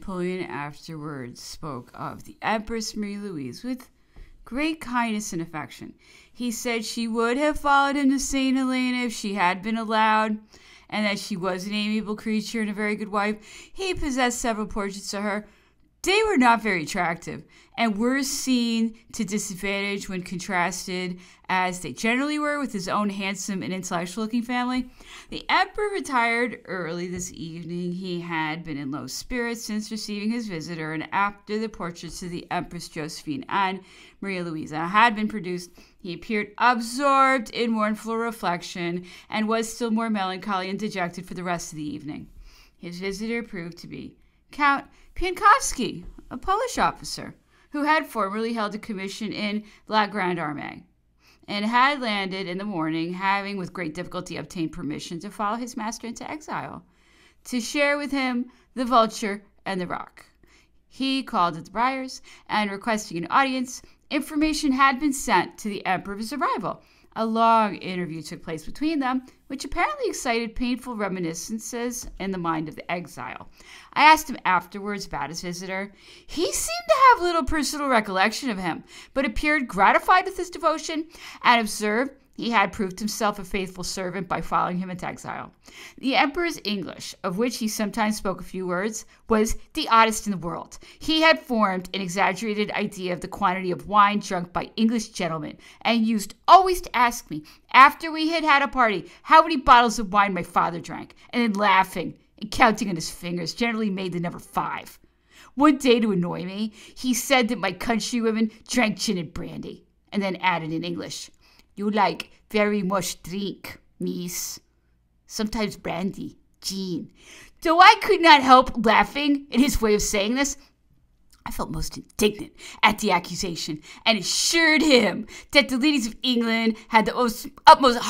Napoleon afterwards spoke of the Empress Marie Louise with great kindness and affection. He said she would have followed him to St. Helena if she had been allowed, and that she was an amiable creature and a very good wife. He possessed several portraits of her, they were not very attractive and were seen to disadvantage when contrasted as they generally were with his own handsome and intellectual looking family. The emperor retired early this evening. He had been in low spirits since receiving his visitor, and after the portraits of the Empress Josephine and Maria Louisa had been produced, he appeared absorbed in mournful reflection and was still more melancholy and dejected for the rest of the evening. His visitor proved to be Count Piankowski, a Polish officer who had formerly held a commission in La Grande Armée and had landed in the morning, having with great difficulty obtained permission to follow his master into exile, to share with him the vulture and the rock. He called at the Briars and requesting an audience, information had been sent to the emperor of his arrival a long interview took place between them, which apparently excited painful reminiscences in the mind of the exile. I asked him afterwards about his visitor. He seemed to have little personal recollection of him, but appeared gratified with his devotion and observed he had proved himself a faithful servant by following him into exile. The emperor's English, of which he sometimes spoke a few words, was the oddest in the world. He had formed an exaggerated idea of the quantity of wine drunk by English gentlemen, and used always to ask me, after we had had a party, how many bottles of wine my father drank, and then laughing and counting on his fingers, generally made the number five. One day, to annoy me, he said that my countrywomen drank gin and brandy, and then added in English, you like very much drink, miss. Sometimes brandy, Jean. Though I could not help laughing at his way of saying this, I felt most indignant at the accusation and assured him that the ladies of England had the most, utmost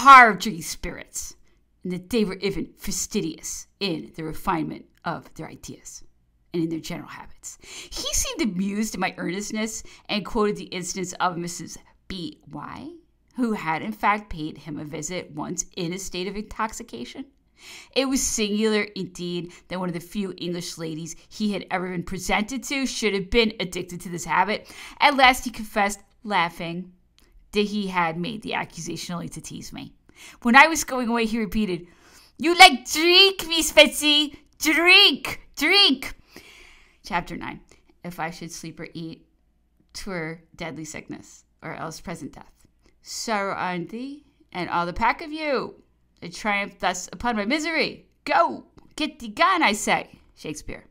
drinking spirits and that they were even fastidious in the refinement of their ideas and in their general habits. He seemed amused at my earnestness and quoted the instance of Mrs. B.Y., who had in fact paid him a visit once in a state of intoxication. It was singular indeed that one of the few English ladies he had ever been presented to should have been addicted to this habit. At last he confessed, laughing, that he had made the accusation only to tease me. When I was going away, he repeated, You like drink, Miss Betsy! Drink! Drink! Chapter 9 If I should sleep or eat, twere deadly sickness, or else present death sorrow on thee, and all the pack of you. I triumph thus upon my misery. Go, get thee gone, I say. Shakespeare.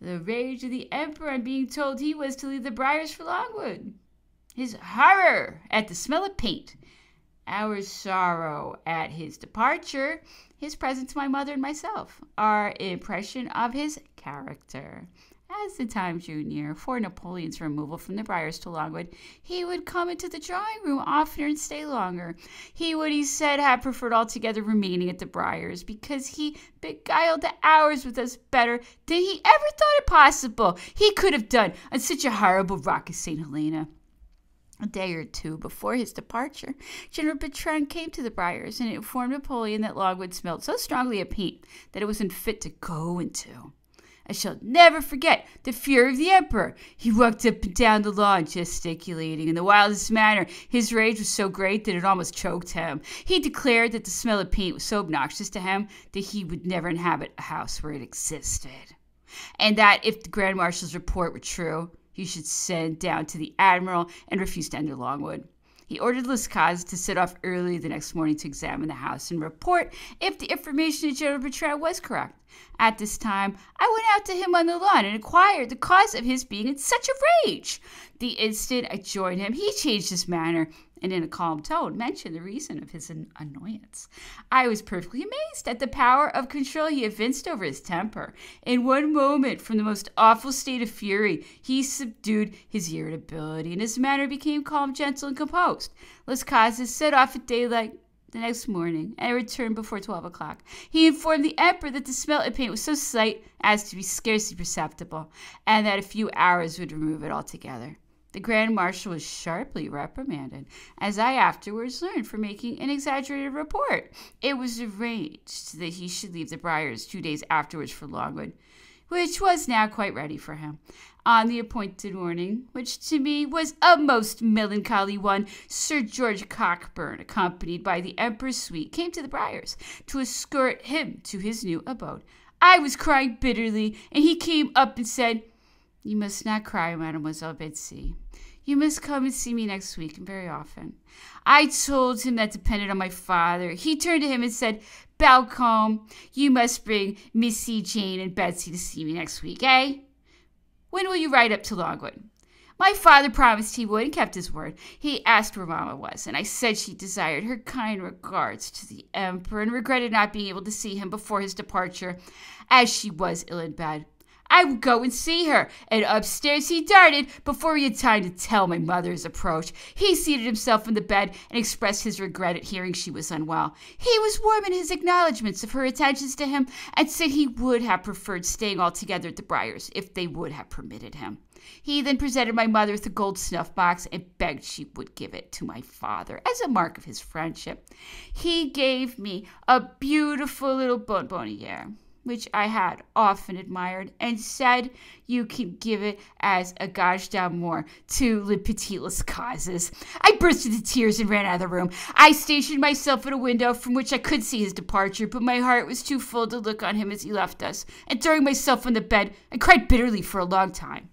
The rage of the emperor on being told he was to leave the Briars for Longwood. His horror at the smell of paint. Our sorrow at his departure. His presence to my mother and myself. Our impression of his character. As the time drew near for Napoleon's removal from the Briars to Longwood, he would come into the drawing room oftener and stay longer. He would, he said, have preferred altogether remaining at the Briars because he beguiled the hours with us better than he ever thought it possible he could have done on such a horrible rock as St. Helena. A day or two before his departure, General Bertrand came to the Briars and informed Napoleon that Longwood smelled so strongly of paint that it was unfit to go into. I shall never forget the fury of the emperor. He walked up and down the lawn, gesticulating in the wildest manner. His rage was so great that it almost choked him. He declared that the smell of paint was so obnoxious to him that he would never inhabit a house where it existed. And that if the Grand Marshal's report were true, he should send down to the Admiral and refuse to enter Longwood. He ordered Lascaz to set off early the next morning to examine the house and report if the information of General Bertrand was correct. At this time, I went out to him on the lawn and inquired the cause of his being in such a rage. The instant I joined him, he changed his manner and in a calm tone mentioned the reason of his an- annoyance. I was perfectly amazed at the power of control he evinced over his temper. In one moment, from the most awful state of fury, he subdued his irritability, and his manner became calm, gentle, and composed. Las Casas set off at daylight the next morning and returned before twelve o'clock. He informed the emperor that the smell of paint was so slight as to be scarcely perceptible, and that a few hours would remove it altogether. The Grand Marshal was sharply reprimanded, as I afterwards learned, for making an exaggerated report. It was arranged that he should leave the Briars two days afterwards for Longwood, which was now quite ready for him, on the appointed morning, which to me was a most melancholy one. Sir George Cockburn, accompanied by the Emperor's suite, came to the Briars to escort him to his new abode. I was crying bitterly, and he came up and said, You must not cry, Mademoiselle Betsy. You must come and see me next week, very often. I told him that depended on my father. He turned to him and said, Balcombe, you must bring Missy, Jane, and Betsy to see me next week, eh? When will you ride up to Longwood? My father promised he would and kept his word. He asked where Mamma was, and I said she desired her kind regards to the Emperor and regretted not being able to see him before his departure, as she was ill in bed. I would go and see her, and upstairs he darted before he had time to tell my mother his approach. He seated himself in the bed and expressed his regret at hearing she was unwell. He was warm in his acknowledgments of her attentions to him, and said he would have preferred staying altogether at the Briars if they would have permitted him. He then presented my mother with a gold snuff box and begged she would give it to my father as a mark of his friendship. He gave me a beautiful little bonbonniere which I had often admired, and said you could give it as a gage d'amour to les causes. I burst into tears and ran out of the room. I stationed myself at a window from which I could see his departure, but my heart was too full to look on him as he left us, and throwing myself on the bed, I cried bitterly for a long time.